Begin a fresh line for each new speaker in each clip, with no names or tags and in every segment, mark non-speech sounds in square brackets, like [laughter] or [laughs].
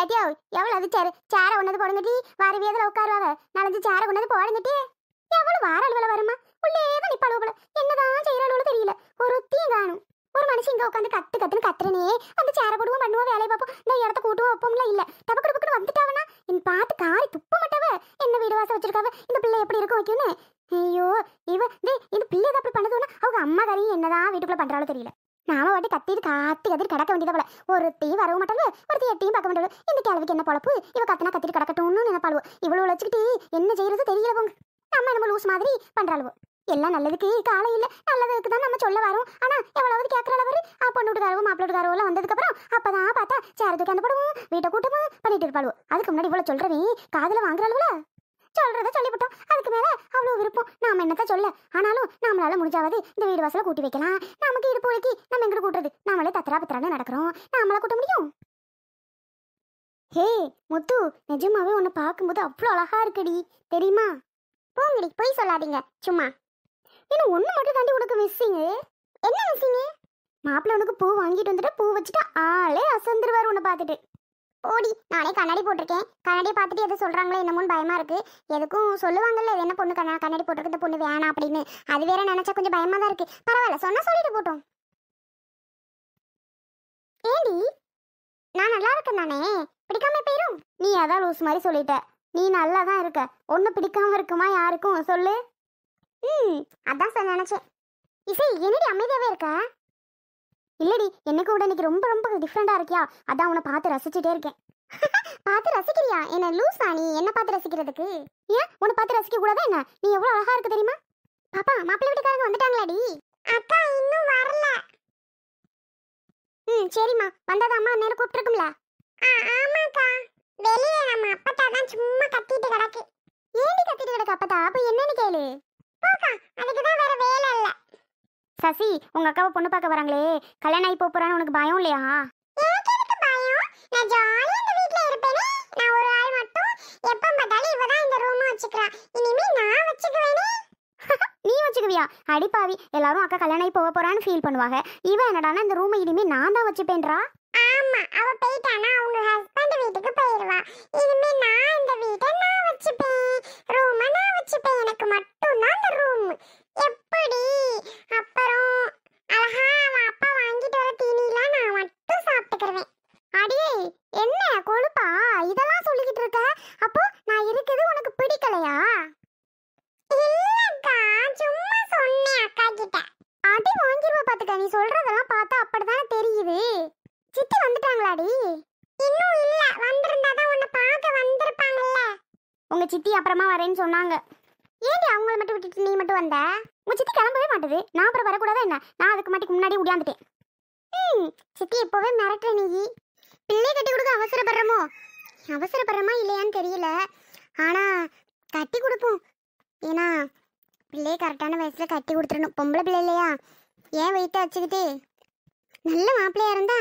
ஏட்டியோ எவ்வளோ அது சேரு சேரை கொண்டது போடுங்கட்டி வரவியதில் உட்காருவாவ நாலஞ்சு சேரை கொண்டது போடுங்கட்டி எவ்வளோ வார அலுவல வருமா உள்ளே தான் நிப்ப அலுவல என்னதான் செய்யற அலுவல தெரியல ஒருத்தியும் காணும் ஒரு மனுஷன் இங்கே உட்காந்து கத்து கத்துன்னு கத்துறனே அந்த சேரை போடுவோம் பண்ணுவோம் வேலையை பார்ப்போம் இந்த இடத்த கூட்டுவோம் வைப்போம்லாம் இல்லை டபக்கு டபக்குன்னு வந்துட்டாவனா என் பார்த்து காரி துப்ப மாட்டாவ என்ன வீடு வாசம் வச்சிருக்காவ இந்த பிள்ளை எப்படி இருக்கும் வைக்கும்னு ஐயோ இவ இந்த பிள்ளை அப்படி பண்ணதுன்னா அவங்க அம்மா கறியும் என்னதான் வீட்டுக்குள்ள பண்றாலும் தெரியல நாம வாட்டி கத்திட்டு காத்து கத்திட்டு கிடக்க வேண்டியதா போல வரவும் மாட்டாங்க ஒரு ஒருத்தி எட்டியும் பார்க்க மாட்டாள் இந்த கேள்விக்கு என்ன பொழப்பு இவ கத்தினா கத்திட்டு கிடக்கட்டும்னு நினைப்பாளுவோ இவ்வளவு வச்சுக்கிட்டு என்ன செய்யறது தெரியல போங்க நம்ம நம்ம லூஸ் மாதிரி பண்றாளுவோ எல்லாம் நல்லதுக்கு காலம் இல்ல நல்லதுக்கு தான் நம்ம சொல்ல வரோம் ஆனா எவ்வளவு கேட்கற அளவு ஆ பொண்ணு வீட்டுக்காரவோ மாப்பிள்ள வீட்டுக்காரவோ எல்லாம் வந்ததுக்கு அப்புறம் அப்பதான் பார்த்தா சேரத்துக்கு அந்த படவும் வீட்டை கூட்டமும் பண்ணிட்டு இருப்பாளுவோ அதுக்கு முன்னாடி இவ்வளவு சொல்றவே காதல அளவுல சொல்றத சொல்லிவிட்டோம் அதுக்கு மேல அவ்வளோ விருப்பம் நாம என்னத்த சொல்ல ஆனாலும் நம்மளால முடிஞ்சாவது இந்த வீடு வாசல கூட்டி வைக்கலாம் நமக்கு இடுப்பு உழைக்கி நம்ம எங்கிட்டு கூட்டுறது நாமளே தத்தரா பத்திரானே நடக்கிறோம் நாமளா கூட்ட முடியும் ஹே முத்து நிஜமாவே உன்னை பார்க்கும்போது அவ்வளோ அழகா இருக்குடி தெரியுமா போங்கடி போய் சொல்லாதீங்க சும்மா இன்னும் ஒன்று மட்டும் தாண்டி உனக்கு மிஸ்ஸிங்கு என்ன மிஸ்ஸிங்கு மாப்பிள்ளை உனக்கு பூ வாங்கிட்டு வந்துட்டு பூ வச்சுட்டு ஆளே அசந்துருவார் உன்னை பார்த்துட்டு ஓடி நானே கண்ணாடி போட்டிருக்கேன் கண்ணாடி பார்த்துட்டு எது சொல்கிறாங்களோ என்னமோன்னு பயமாக இருக்குது எதுக்கும் சொல்லுவாங்கல்ல என்ன பொண்ணு கண்ணா கண்ணாடி போட்டிருக்கு பொண்ணு வேணாம் அப்படின்னு அது வேற நினச்சா கொஞ்சம் பயமாக தான் இருக்குது பரவாயில்ல சொன்னால் சொல்லிட்டு போட்டோம் ஏடி நான் நல்லா இருக்கேன் தானே பிடிக்காம போயிடும் நீ அதான் லூஸ் மாதிரி சொல்லிட்ட நீ நல்லா தான் இருக்க ஒன்றும் பிடிக்காம இருக்குமா யாருக்கும் சொல்லு ம் அதான் சார் நினச்சேன் இசை என்னடி அமைதியாகவே இருக்கா இல்லடி எனக்கு கூட இன்னைக்கு ரொம்ப ரொம்ப டிஃப்ரெண்டா இருக்கியா அதான் உன்னை பார்த்து ரசிச்சுட்டே இருக்கேன் [laughs] பார்த்து ரசிக்கிறியா என்ன லூஸ் நீ என்ன பார்த்து ரசிக்கிறதுக்கு ஏன் உன்னை பார்த்து ரசிக்க கூடாதா என்ன நீ எவ்வளவு அழகா இருக்கு தெரியுமா பாப்பா மாப்பிள்ளை வீட்டுக்காரங்க வந்துட்டாங்களாடி அக்கா இன்னும் வரல ம் சரிம்மா வந்தாத அம்மா நேரம் கூப்பிட்டுருக்கும்ல ஆமாக்கா வெளியே நம்ம அப்பத்தா தான் சும்மா கத்திட்டு கிடக்கு ஏண்டி கத்திட்டு கிடக்கு அப்பத்தா அப்ப என்ன உங்க அக்காவை பொண்ணு பார்க்க வராங்களே கல்யாணம் ஆகி போறான்னு உனக்கு பயம் இல்லையா [laughs] நீ வச்சுக்குவியா அடிப்பாவி எல்லாரும் அக்கா கல்யாணம் ஆகி போக போறான்னு ஃபீல் பண்ணுவாங்க இவன் என்னடானா இந்த ரூமை இனிமே நான் தான் வச்சுப்பேன்றா ஆமா அவ போயிட்டானா அவங்க ஹஸ்பண்ட் வீட்டுக்கு போயிடுவா இனிமே நான் இந்த வீட்டை நான் வச்சுப்பேன் ரூமை நான் வச்சுப்பேன் எனக்கு மட்டும் தான் இந்த ரூம் எப்படி அப்புறம் அடியே என்ன கொழுப்பா இதெல்லாம் சொல்லிக்கிட்டு இருக்க அப்போ நான் இருக்கிறது உனக்கு பிடிக்கலையா இல்லக்கா சும்மா சொன்னேன் அக்கா கிட்ட அடி வாங்கிடுவ பாத்துக்க நீ சொல்றதெல்லாம் பார்த்தா அப்படிதான் தெரியுது சித்தி வந்துட்டாங்களாடி இன்னும் இல்ல தான் உன்னை பார்க்க வந்திருப்பாங்கல்ல உங்க சித்தி அப்புறமா வரேன்னு சொன்னாங்க ஏடி அவங்கள மட்டும் விட்டுட்டு நீ மட்டும் வந்த உங்க சித்தி கிளம்பவே மாட்டேது நான் அப்புறம் வரக்கூடாதா என்ன நான் அதுக்கு மாட்டிக்கு முன்னாடி உடையாந்துட்டேன் ம் சித்தி இப்போவே மிரட்டுற நீ பிள்ளை கட்டி கொடுக்க அவசரப்படுறோமோ அவசரப்படுறோமா இல்லையான்னு தெரியல ஆனால் கட்டி கொடுப்போம் ஏன்னா பிள்ளையை கரெக்டான வயசில் கட்டி கொடுத்துடணும் பொம்பளை பிள்ளை இல்லையா ஏன் வெயிட்டை வச்சுக்கிட்டு நல்ல மாப்பிள்ளையா இருந்தா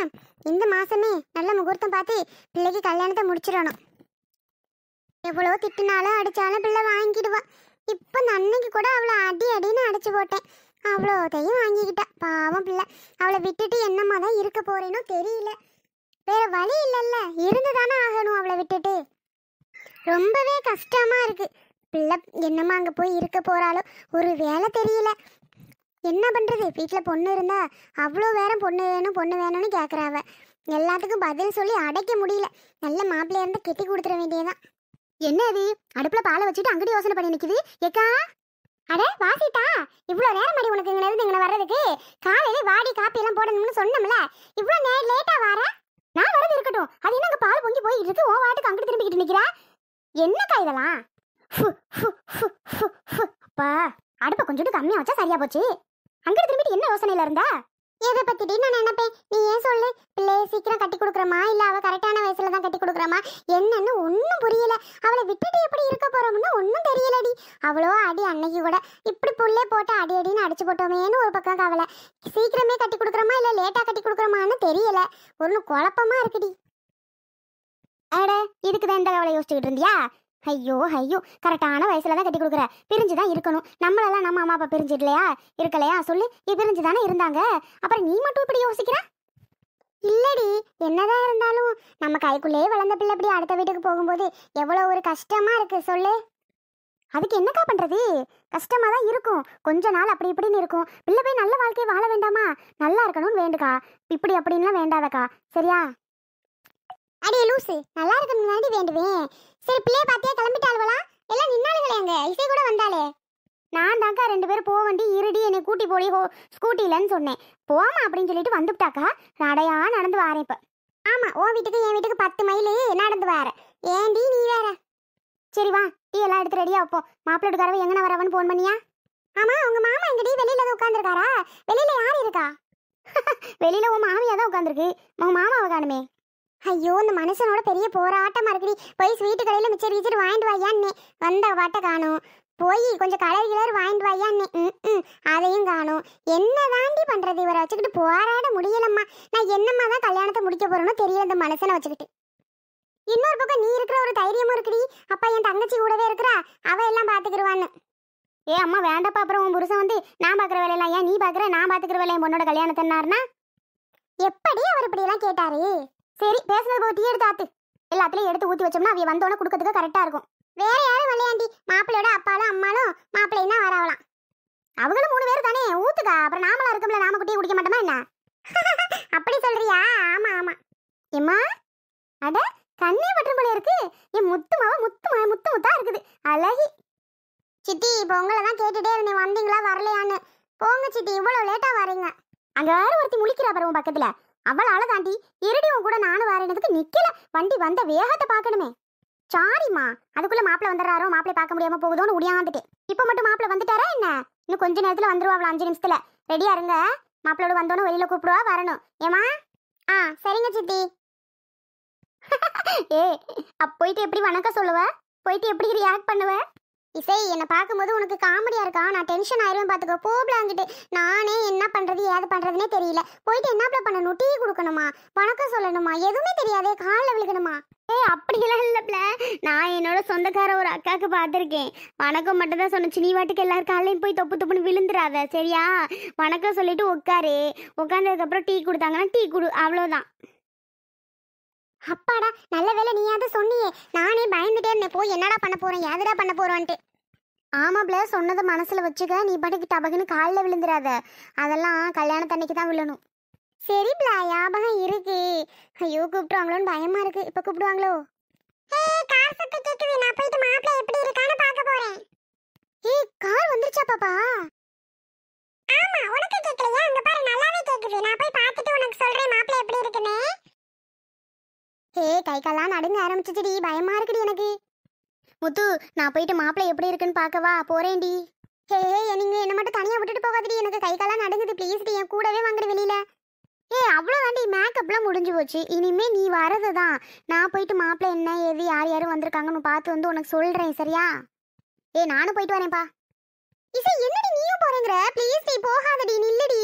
இந்த மாசமே நல்ல முகூர்த்தம் பார்த்து பிள்ளைக்கு கல்யாணத்தை முடிச்சிடணும் எவ்வளோ திட்டினாலும் அடித்தாலும் பிள்ளை வாங்கிடுவா இப்போ நன்னைக்கு கூட அவளை அடி அடின்னு அடிச்சு போட்டேன் அவ்வளோதையும் வாங்கிக்கிட்டா பாவம் பிள்ளை அவளை விட்டுட்டு என்னம்மா தான் இருக்க போறேனோ தெரியல வேற வழி இல்லைல்ல இருந்துதானே ஆகணும் அவளை விட்டுட்டு ரொம்பவே கஷ்டமா இருக்கு பிள்ளை என்னமா அங்கே போய் இருக்க போறாளோ ஒரு வேலை தெரியல என்ன பண்ணுறது வீட்டில் பொண்ணு இருந்தா அவ்வளோ வேற பொண்ணு வேணும் பொண்ணு வேணும்னு கேட்குறாவ எல்லாத்துக்கும் பதில் சொல்லி அடைக்க முடியல நல்ல மாப்பிள்ளையா இருந்து கெட்டி கொடுத்துட வேண்டியதான் என்ன இது அடுப்பில் பாலை வச்சுட்டு அங்கடி யோசனை பண்ணி நிற்குது ஏக்கா அட வாசிட்டா இவ்வளோ நேரம் மாதிரி உனக்கு இங்கே இருந்து இங்கே வர்றதுக்கு காலையில வாடி காப்பி எல்லாம் போடணும்னு சொன்னோம்ல இவ்வளோ நேரம் லேட்டாக வாரேன் நான் வரது இருக்கட்டும் அது என்ன பால் பொங்கி போயிட்டு இருக்கு ஓ வாட்டுக்கு அங்கிட்டு திரும்பிக்கிட்டு நிக்கிற என்னக்கா இதெல்லாம் அப்பா அடுப்பை கொஞ்சோண்டு கம்மியாக வச்சா சரியா போச்சு அங்கிட்டு திரும்பிட்டு என்ன யோசனையில இருந்தா எதை பத்தி நான் நினைப்பேன் நீ ஏன் சொல்லு பிள்ளைய சீக்கிரம் கட்டி கொடுக்குறமா இல்ல அவ கரெக்டான வயசுல தான் கட்டி கொடுக்குறமா என்னன்னு ஒன்றும் புரியல அவளை விட்டுட்டு எப்படி இருக்க போறோம்னு ஒன்றும் தெரியலடி அவ்வளோ அடி அன்னைக்கு கூட இப்படி புள்ளே போட்டு அடி அடின்னு அடிச்சு போட்டோமேனு ஒரு பக்கம் கவலை சீக்கிரமே கட்டி கொடுக்குறமா இல்ல லேட்டா கட்டி கொடுக்குறமான்னு தெரியல ஒன்று குழப்பமா இருக்குடி அட இதுக்கு தான் இந்த கவலை யோசிச்சுக்கிட்டு இருந்தியா ஐயோ ஐயோ கரெக்டான வயசுல தான் கட்டி கொடுக்குற பிரிஞ்சு தான் இருக்கணும் நம்மளெல்லாம் நம்ம அம்மா அப்பா பிரிஞ்சு இல்லையா இருக்கலையா சொல்லி பிரிஞ்சுதானே தானே இருந்தாங்க அப்புறம் நீ மட்டும் இப்படி யோசிக்கிற இல்லடி என்னதான் இருந்தாலும் நம்ம கைக்குள்ளேயே வளர்ந்த பிள்ளை அப்படி அடுத்த வீட்டுக்கு போகும்போது எவ்வளோ ஒரு கஷ்டமா இருக்கு சொல்லு அதுக்கு என்னக்கா பண்றது கஷ்டமா தான் இருக்கும் கொஞ்ச நாள் அப்படி இப்படின்னு இருக்கும் பிள்ளை போய் நல்ல வாழ்க்கையை வாழ வேண்டாமா நல்லா இருக்கணும்னு வேண்டுக்கா இப்படி அப்படின்லாம் வேண்டாதக்கா சரியா அடி லூசு நல்லா இருக்கணும் வேண்டுவேன் சரி பிள்ளை பாத்தியா கிளம்பிட்டாளுவலாம் எல்லாம் நின்னாளுகளே அங்க இசை கூட வந்தாளே நான் தாக்கா ரெண்டு பேரும் போக வண்டி இருடி என்னை கூட்டி போடி ஹோ ஸ்கூட்டிலன்னு சொன்னேன் போமா அப்படின்னு சொல்லிட்டு வந்துவிட்டாக்கா நடையா நடந்து வாரேன் இப்போ ஆமா ஓ வீட்டுக்கு என் வீட்டுக்கு பத்து மைலே நடந்து வார ஏண்டி நீ வேற சரி வா டீ எல்லாம் எடுத்து ரெடியா வைப்போம் கரவை எங்கன வரவன்னு ஃபோன் பண்ணியா ஆமா உங்க மாமா டீ வெளியில தான் உட்காந்துருக்காரா வெளியில யார் இருக்கா [laughs] வெளியில உன் மாமியா தான் உட்காந்துருக்கு உங்க மாமாவை காணுமே ஐயோ இந்த மனுஷனோட பெரிய போராட்டமா இருக்குடி போய் ஸ்வீட்டு கடையில மிச்சர் வீச்சர் வாங்கிட்டு வாயான்னு வந்த பாட்டை காணும் போய் கொஞ்சம் கலர் கிளர் வாங்கிட்டு வாயான்னு ம் அதையும் காணும் என்ன தாண்டி பண்றது இவரை வச்சுக்கிட்டு போராட முடியலம்மா நான் என்னம்மா தான் கல்யாணத்தை முடிக்க போறேன்னு தெரியல இந்த மனுஷனை வச்சுக்கிட்டு இன்னொரு பக்கம் நீ இருக்கிற ஒரு தைரியமும் இருக்குடி அப்பா என் தங்கச்சி கூடவே இருக்கிறா அவ எல்லாம் பாத்துக்கிடுவான்னு ஏ அம்மா வேண்டப்பா அப்புறம் உன் புருஷன் வந்து நான் பார்க்குற வேலையெல்லாம் ஏன் நீ பார்க்குற நான் பார்த்துக்கிற வேலை என் பொண்ணோட கல்யாணத்தினார்னா எப்படி அவர் இப்படியெல்லாம் கேட்டாரு சரி பேசுனது போக டீ எடுத்து ஆத்து எல்லாத்துலயும் எடுத்து ஊற்றி வச்சோம்னா அவைய வந்தோன்னு கொடுக்கறதுக்கு கரெக்டாக இருக்கும் வேற யாரும் வரலையாண்டி மாப்பிள்ளையோட அப்பாலும் அம்மாலும் மாப்பிள்ளையும் தான் வரவலாம் அவங்களும் மூணு பேர் தானே ஊத்துக்கா அப்புறம் நாமளா இருக்கோம்ல நாம குட்டியை குடிக்க மாட்டோமா என்ன [laughs] அப்படி சொல்றியா ஆமா ஆமா ஏமா அட கண்ணே பற்றும் போல இருக்கு என் முத்து முத்துமா முத்து முத்தா இருக்குது அழகி சித்தி இப்போ உங்களை தான் கேட்டுட்டே இருந்தேன் வந்தீங்களா வரலையான்னு போங்க சித்தி இவ்வளோ லேட்டாக வரீங்க அங்கே வேறு ஒருத்தி முழிக்கிறா பாரு உன் பக்கத்தில் அவளால தாண்டி இருடி உன் கூட நானும் வரேனதுக்கு நிக்கல வண்டி வந்த வேகத்தை பார்க்கணுமே சாரிம்மா அதுக்குள்ள மாப்பிள்ள வந்துடுறாரோ மாப்பிள்ளை பார்க்க முடியாம போகுதோன்னு உடியாந்துட்டேன் இப்போ மட்டும் மாப்பிள்ள வந்துட்டாரா என்ன இன்னும் கொஞ்ச நேரத்துல வந்துருவாங்களா அஞ்சு நிமிஷத்துல ரெடியா இருங்க மாப்பிளோட வந்தோன்னு வெளியில கூப்பிடுவா வரணும் ஏமா ஆ சரிங்க சித்தி [laughs] ஏ அப்ப போயிட்டு எப்படி வணக்கம் சொல்லுவ போயிட்டு எப்படி ரியாக்ட் பண்ணுவ இசை என்னை பார்க்கும்போது உனக்கு காமெடியா இருக்கா நான் டென்ஷன் ஆயிரும் பார்த்துக்கோ போகலாங்கிட்டு நானே என்ன பண்றது ஏது பண்றதுனே தெரியல போயிட்டு என்ன பண்ணணும் டீ கொடுக்கணுமா வணக்கம் சொல்லணுமா எதுவுமே தெரியாதே காலில் விழுகணுமா ஏய் அப்படியெல்லாம் இல்லைப்ல நான் என்னோட சொந்தக்கார ஒரு அக்காவுக்கு பார்த்துருக்கேன் வணக்கம் மட்டும் தான் சொன்னச்சு நீ வாட்டுக்கு எல்லாரும் காலையும் போய் தொப்பு தொப்புன்னு விழுந்துடாத சரியா வணக்கம் சொல்லிட்டு உட்காரு உட்காந்ததுக்கப்புறம் டீ கொடுத்தாங்கன்னா டீ கொடு அவ்வளோதான் அப்பாடா நல்ல வேலை நீயாவது சொன்னியே நானே பயந்துட்டே இருந்தேன் போய் என்னடா பண்ண போறேன் எதுடா பண்ண போறோன்ட்டு ஆமா சொன்னதை மனசில் வச்சுக்க நீ பாட்டுக்கு டபக்குன்னு காலில் விழுந்துடாத அதெல்லாம் கல்யாணத்தன்னைக்கு தான் விழணும் சரி பிள்ள ஞாபகம் இருக்கு ஐயோ கூப்பிடுவாங்களோன்னு பயமா இருக்கு இப்போ கூப்பிடுவாங்களோ ஏய் நான் போயிட்டு மாப்பிள்ள எப்படி இருக்கான்னு பார்க்க போறேன் ஏய் கார் வந்துருச்சா பாப்பா ஆமா உனக்கு கேக்கலையா அங்க பாரு நல்லாவே கேக்குது நான் போய் பார்த்துட்டு உனக்கு சொல்றேன் மாப்பிள்ள எப்படி இருக்குன்னு ஏய் கை காலாம் நடுங்க ஆரம்பிச்சிச்சுடி பயமா இருக்குடி எனக்கு முத்து நான் போயிட்டு மாப்பிள்ள எப்படி இருக்குன்னு பார்க்கவா போறேன்டி ஹே ஹே நீங்க என்ன மட்டும் தனியா விட்டுட்டு போகாதடி எனக்கு கை காலா நடுங்குது ப்ளீஸ் என் கூடவே வாங்குற வெளியில ஏ அவ்வளோதாண்டி மேக்கப்லாம் முடிஞ்சு போச்சு இனிமே நீ வரது தான் நான் போயிட்டு மாப்பிள்ள என்ன ஏது யார் யாரும் வந்திருக்காங்கன்னு பார்த்து வந்து உனக்கு சொல்கிறேன் சரியா ஏ நானும் போயிட்டு வரேன்ப்பா இசை என்னடி நீயும் போறேங்கிற ப்ளீஸ் நீ போகாதடி நில்லுடி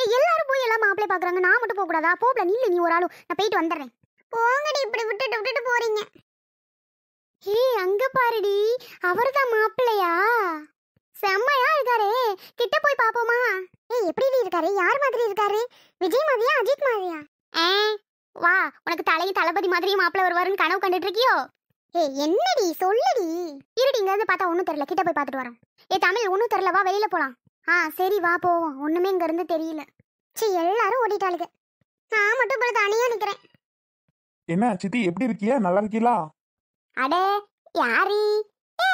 ஏ எல்லாரும் போய் எல்லாம் மாப்பிள்ளை பார்க்குறாங்க நான் மட்டும் போகக்கூடாதா போகல நில்லு நீ ஒரு ஆளும் நான் போயிட்டு வந்துடுறேன் போங்கடி இப்படி விட்டுட்டு விட்டுட்டு போறீங்க ஹே அங்க பாருடி அவர்தான் மாப்பிள்ளையா செம்மையா இருக்காரே கிட்ட போய் பாப்போமா ஏய் எப்படி இருக்காரு யார் மாதிரி இருக்காரு விஜய் மாதிரியா அஜித் மாதிரியா ஆ வா உனக்கு தலையும் தளபதி மாதிரி மாப்பிள்ள வருவாருன்னு கனவு கண்டுட்டு இருக்கியோ ஏ என்னடி சொல்லடி இருடி இங்க இருந்து பார்த்தா ஒன்றும் தெரியல கிட்ட போய் பார்த்துட்டு வரோம் ஏ தமிழ் ஒன்றும் தெரியல வா வெளியில போலாம் ஆ சரி வா போவோம் ஒண்ணுமே இங்க இருந்து தெரியல சி எல்லாரும் ஓடிட்டாளுங்க நான் மட்டும் போல தனியா நிக்கிறேன்
என்ன சித்தி எப்படி இருக்கியா நல்லா இருக்கீங்களா
அடே யாரி ஏ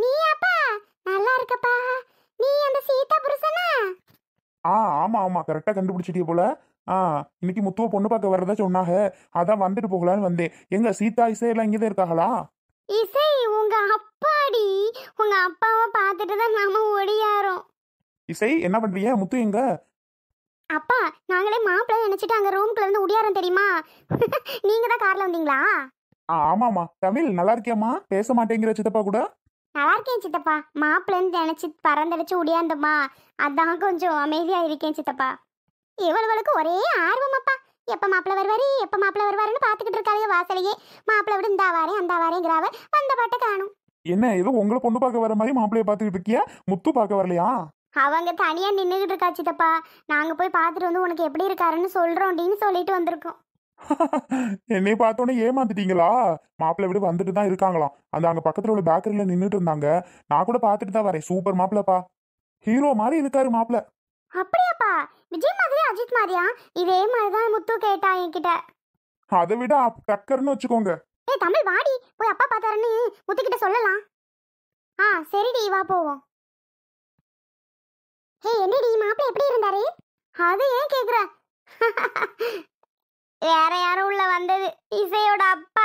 நீ அப்பா நல்லா இருக்கப்பா நீ அந்த சீதா புருஷனா
ஆ ஆமா ஆமா கரெக்டா கண்டுபிடிச்சிட்டே போல ஆ இன்னைக்கு முத்துவ பொண்ணு பார்க்க வர்றதா சொன்னாங்க அதான் வந்துட்டு போகலான்னு வந்தேன் எங்க சீதா இசையெல்லாம் இங்கதான் இருக்காங்களா
இசை உங்க அப்பாடி உங்க அப்பாவை பார்த்துட்டு தான் நாம ஓடியாரோம்
இசை என்ன பண்றீங்க முத்து எங்க
அப்பா நாங்களே மாப்பிள்ளை நினைச்சிட்டு அங்க ரூம்க்குள்ள இருந்து ஒடியாரோம் தெரியுமா [laughs] நீங்க தான் கார்ல வந்தீங்களா
ஆமாமா தமிழ் நல்லா இருக்கியாமா பேச மாட்டேங்கிற சித்தப்பா கூட
நல்லா இருக்கேன் சித்தப்பா மாப்பிள்ளன்னு நினைச்சு பறந்தடிச்சு உடையாந்தம்மா அதான் கொஞ்சம் அமைதியா இருக்கேன் சித்தப்பா இவ்வளவுக்கு ஒரே ஆர்வமாப்பா எப்ப மாப்பிள்ள வருவாரு எப்ப மாப்பிள்ள வருவாருன்னு பாத்துக்கிட்டு இருக்காரு வாசலையே மாப்பிள்ள விட இந்தா வாரே அந்த வாரேங்கிறாவ வந்த பாட்டை காணும்
என்ன ஏதோ உங்களை பொண்ணு பார்க்க வர மாதிரி மாப்பிள்ளைய பாத்துக்கிட்டு இருக்கியா முத்து பார்க்க வரலையா
அவங்க தனியா நின்றுகிட்டு இருக்கா சித்தப்பா நாங்க போய் பாத்துட்டு வந்து உனக்கு எப்படி இருக்காருன்னு சொல்றோம் அப்படின்னு சொல்லிட்டு வந்திருக்கோம்
என்னை பார்த்தோன்னே ஏமாந்துட்டீங்களா மாப்பிள்ளை விட வந்துட்டு தான் இருக்காங்களாம் அந்த அங்கே பக்கத்தில் உள்ள பேக்கரியில் நின்றுட்டு இருந்தாங்க நான் கூட பார்த்துட்டு தான் வரேன் சூப்பர் மாப்பிள்ளப்பா ஹீரோ மாதிரி இருக்காரு மாப்பிள்ள அப்படியாப்பா விஜய் மாதிரி அஜித் மாதிரியா இதே மாதிரி தான் முத்து கேட்டா என்கிட்ட அதை விட டக்கர்னு வச்சுக்கோங்க
ஏ தமிழ் வாடி போய் அப்பா பார்த்தாருன்னு கிட்ட சொல்லலாம் ஆ சரிடி வா போவோம் ஏய் என்னடி மாப்பிள்ள எப்படி இருந்தாரு அது ஏன் கேக்குற [laughs] வேற யாரும் உள்ள வந்தது இசையோட அப்பா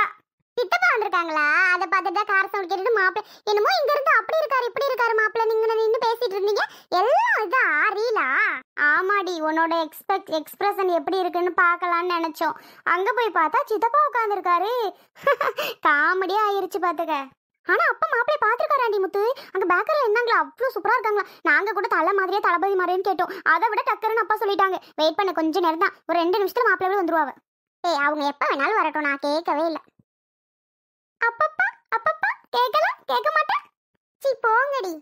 சித்தப்பா வந்திருக்காங்களா அதை பார்த்துட்டு கார் சவுண்ட் கேட்டுட்டு மாப்பிள்ள என்னமோ இங்க இருந்து அப்படி இருக்காரு இப்படி இருக்காரு மாப்பிள்ள நீங்க நின்று பேசிட்டு இருந்தீங்க எல்லாம் இது ரீலா ஆமாடி உன்னோட எக்ஸ்பெக்ட் எக்ஸ்பிரஷன் எப்படி இருக்குன்னு பார்க்கலான்னு நினைச்சோம் அங்க போய் பார்த்தா சித்தப்பா உட்காந்துருக்காரு [laughs] காமெடியா ஆயிருச்சு பாத்துக்க ஆனா அப்பா மாப்பிள்ளை பாத்துருக்காராண்டி முத்து அங்க பேக்கரில் என்னங்களா அவ்வளோ சூப்பரா இருக்காங்களா நாங்க கூட தலை மாதிரியே தளபதி மாதிரியே கேட்டோம் அதை விட டக்கர்னு அப்பா சொல்லிட்டாங்க வெயிட் பண்ண கொஞ்ச நேரம் தான் ஒரு ரெண்டு நிமிஷத்துல மாப்பிள்ளை வந்துருவாங்க ஏய் அவங்க எப்ப வேணாலும் வரட்டும் நான் கேட்கவே இல்லை
அப்பப்பா அப்பப்பா கேட்கலாம் கேட்க மாட்டேன் சி போங்கடி